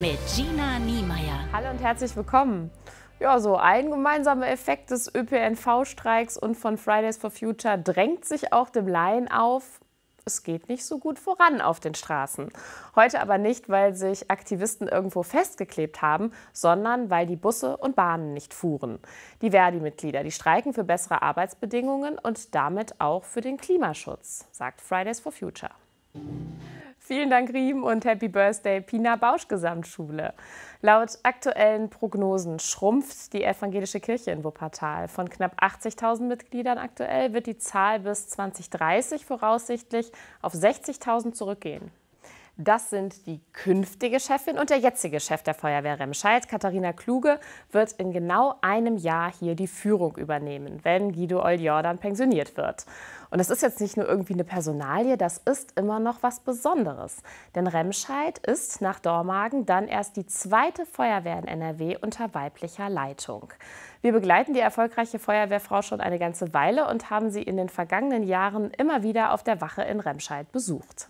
mit Gina Niemeyer. Hallo und herzlich willkommen. Ja, so ein gemeinsamer Effekt des ÖPNV-Streiks und von Fridays for Future drängt sich auch dem Laien auf. Es geht nicht so gut voran auf den Straßen. Heute aber nicht, weil sich Aktivisten irgendwo festgeklebt haben, sondern weil die Busse und Bahnen nicht fuhren. Die Verdi-Mitglieder, die streiken für bessere Arbeitsbedingungen und damit auch für den Klimaschutz, sagt Fridays for Future. Vielen Dank, Riem, und Happy Birthday, Pina Bausch Gesamtschule. Laut aktuellen Prognosen schrumpft die evangelische Kirche in Wuppertal. Von knapp 80.000 Mitgliedern aktuell wird die Zahl bis 2030 voraussichtlich auf 60.000 zurückgehen. Das sind die künftige Chefin und der jetzige Chef der Feuerwehr Remscheid. Katharina Kluge wird in genau einem Jahr hier die Führung übernehmen, wenn Guido Oljordan pensioniert wird. Und das ist jetzt nicht nur irgendwie eine Personalie, das ist immer noch was Besonderes. Denn Remscheid ist nach Dormagen dann erst die zweite Feuerwehr in NRW unter weiblicher Leitung. Wir begleiten die erfolgreiche Feuerwehrfrau schon eine ganze Weile und haben sie in den vergangenen Jahren immer wieder auf der Wache in Remscheid besucht.